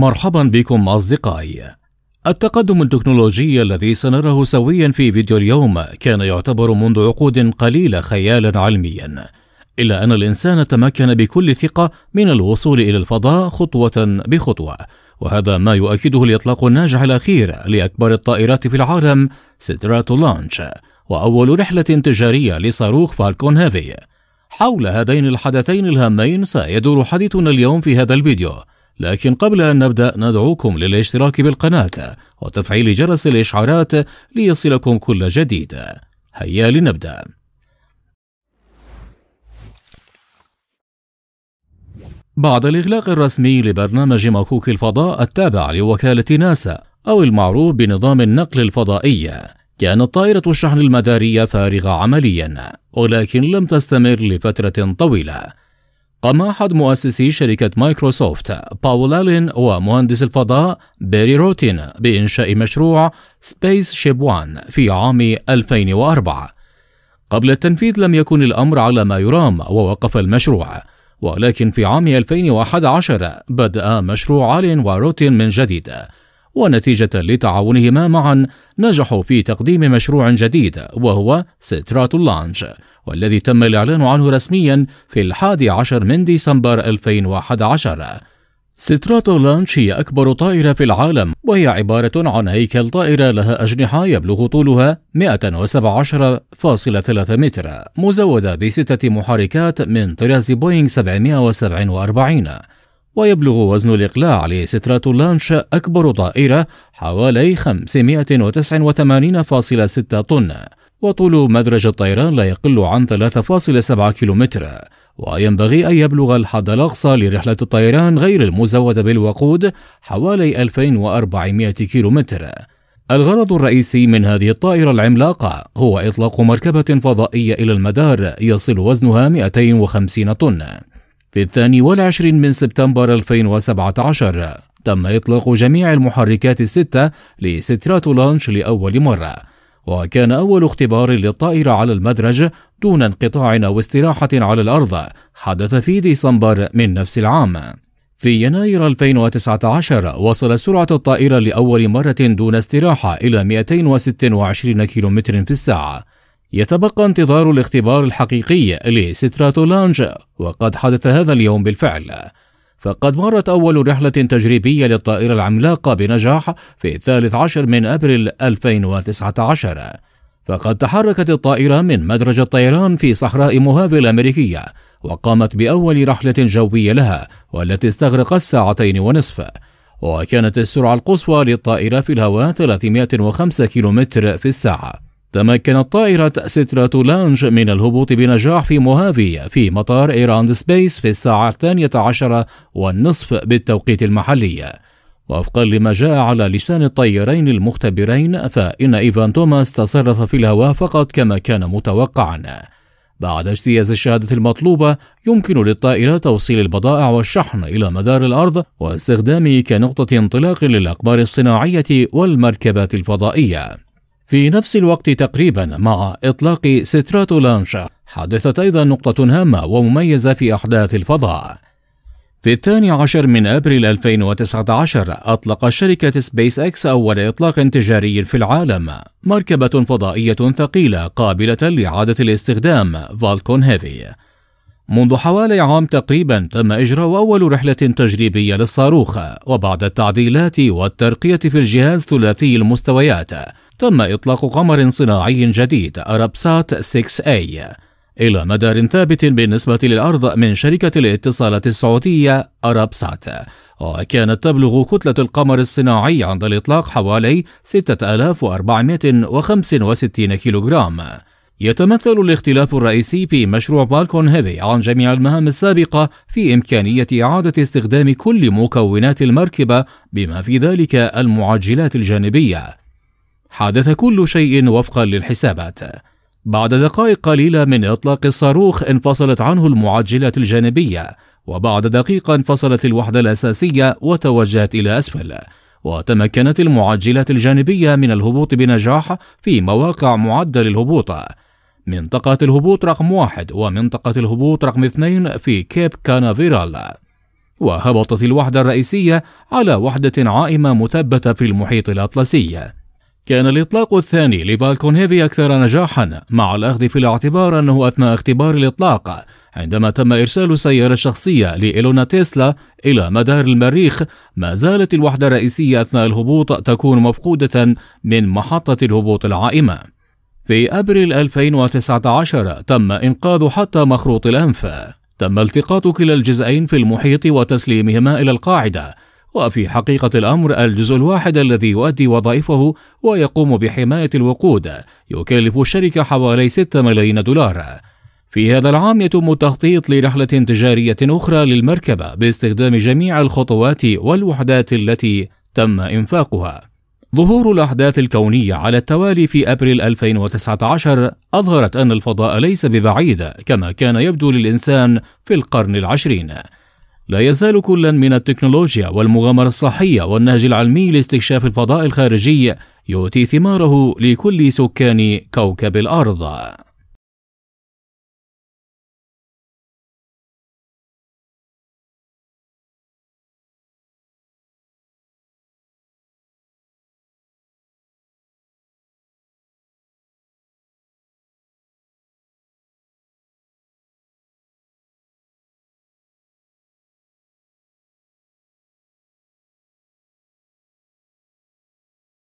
مرحبا بكم أصدقائي. التقدم التكنولوجي الذي سنراه سويا في فيديو اليوم كان يعتبر منذ عقود قليلة خيالا علميا، إلا أن الإنسان تمكن بكل ثقة من الوصول إلى الفضاء خطوة بخطوة، وهذا ما يؤكده الإطلاق الناجح الأخير لأكبر الطائرات في العالم ستراتو لانش، وأول رحلة تجارية لصاروخ فالكون هيفي. حول هذين الحدثين الهامين سيدور حديثنا اليوم في هذا الفيديو. لكن قبل أن نبدأ ندعوكم للاشتراك بالقناة وتفعيل جرس الإشعارات ليصلكم كل جديد هيا لنبدأ بعد الإغلاق الرسمي لبرنامج مكوك الفضاء التابع لوكالة ناسا أو المعروف بنظام النقل الفضائي كانت طائرة الشحن المدارية فارغة عمليا ولكن لم تستمر لفترة طويلة قام أحد مؤسسي شركة مايكروسوفت باول ألين ومهندس الفضاء بيري روتين بإنشاء مشروع سبيس شيب وان في عام 2004 قبل التنفيذ لم يكن الأمر على ما يرام ووقف المشروع ولكن في عام 2011 بدأ مشروع ألين وروتين من جديد ونتيجة لتعاونهما معا نجحوا في تقديم مشروع جديد وهو سترات اللانش والذي تم الإعلان عنه رسميا في الحادي عشر من ديسمبر 2011 ستراتو لانش هي أكبر طائرة في العالم وهي عبارة عن هيكل طائرة لها أجنحة يبلغ طولها 117.3 متر مزودة بستة محركات من طراز بوينغ 747 ويبلغ وزن الإقلاع لستراتو لانش أكبر طائرة حوالي 589.6 طن وطول مدرج الطيران لا يقل عن 3.7 كيلومتر وينبغي أن يبلغ الحد الأقصى لرحلة الطيران غير المزودة بالوقود حوالي 2400 كيلومتر الغرض الرئيسي من هذه الطائرة العملاقة هو إطلاق مركبة فضائية إلى المدار يصل وزنها 250 طن في الثاني والعشرين من سبتمبر 2017 تم إطلاق جميع المحركات الستة لسترات لانش لأول مرة وكان أول اختبار للطائرة على المدرج دون انقطاع أو استراحة على الأرض حدث في ديسمبر من نفس العام. في يناير 2019 وصل سرعة الطائرة لأول مرة دون استراحة إلى 226 كيلومتر في الساعة. يتبقى انتظار الاختبار الحقيقي لستراتولانج وقد حدث هذا اليوم بالفعل. فقد مرت أول رحلة تجريبية للطائرة العملاقة بنجاح في الثالث عشر من أبريل 2019 فقد تحركت الطائرة من مدرج الطيران في صحراء موهافي الأمريكية وقامت بأول رحلة جوية لها والتي استغرقت ساعتين ونصف وكانت السرعة القصوى للطائرة في الهواء 305 كيلومتر في الساعة تمكنت طائرة ستراتو لانج من الهبوط بنجاح في موهافي في مطار إيران سبيس في الساعة الثانية عشرة والنصف بالتوقيت المحلي وفقا لما جاء على لسان الطيارين المختبرين فإن إيفان توماس تصرف في الهواء فقط كما كان متوقعا بعد اجتياز الشهادة المطلوبة يمكن للطائرة توصيل البضائع والشحن إلى مدار الأرض واستخدامه كنقطة انطلاق للأقمار الصناعية والمركبات الفضائية في نفس الوقت تقريبا مع إطلاق ستراتو لانشا حدثت أيضا نقطة هامة ومميزة في أحداث الفضاء في الثاني عشر من أبريل 2019 أطلق شركة سبيس إكس أول إطلاق تجاري في العالم مركبة فضائية ثقيلة قابلة لإعادة الاستخدام فالكون هيفي منذ حوالي عام تقريبا تم إجراء أول رحلة تجريبية للصاروخ وبعد التعديلات والترقية في الجهاز ثلاثي المستويات تم إطلاق قمر صناعي جديد أرابسات 6A إلى مدار ثابت بالنسبة للأرض من شركة الاتصالات السعودية أرابسات وكانت تبلغ كتلة القمر الصناعي عند الإطلاق حوالي 6465 كيلوغرام يتمثل الاختلاف الرئيسي في مشروع فالكون هيفي عن جميع المهام السابقة في إمكانية إعادة استخدام كل مكونات المركبة بما في ذلك المعجلات الجانبية حدث كل شيء وفقا للحسابات بعد دقائق قليلة من إطلاق الصاروخ انفصلت عنه المعجلات الجانبية وبعد دقيقة انفصلت الوحدة الأساسية وتوجهت إلى أسفل وتمكنت المعجلات الجانبية من الهبوط بنجاح في مواقع معدل الهبوط منطقة الهبوط رقم واحد ومنطقة الهبوط رقم اثنين في كيب كانافيرال وهبطت الوحدة الرئيسية على وحدة عائمة مثبتة في المحيط الأطلسي كان الإطلاق الثاني لفالكون هيفي أكثر نجاحا مع الأخذ في الاعتبار أنه أثناء اختبار الإطلاق عندما تم إرسال السيارة الشخصية لإيلونا تيسلا إلى مدار المريخ ما زالت الوحدة الرئيسية أثناء الهبوط تكون مفقودة من محطة الهبوط العائمة في أبريل 2019 تم إنقاذ حتى مخروط الأنف تم التقاط كلا الجزئين في المحيط وتسليمهما إلى القاعدة وفي حقيقة الأمر الجزء الواحد الذي يؤدي وظائفه ويقوم بحماية الوقود يكلف الشركة حوالي 6 ملايين دولار في هذا العام يتم التخطيط لرحلة تجارية أخرى للمركبة باستخدام جميع الخطوات والوحدات التي تم إنفاقها. ظهور الأحداث الكونية على التوالي في أبريل 2019 أظهرت أن الفضاء ليس ببعيد كما كان يبدو للإنسان في القرن العشرين. لا يزال كل من التكنولوجيا والمغامرة الصحية والنهج العلمي لاستكشاف الفضاء الخارجي يؤتي ثماره لكل سكان كوكب الأرض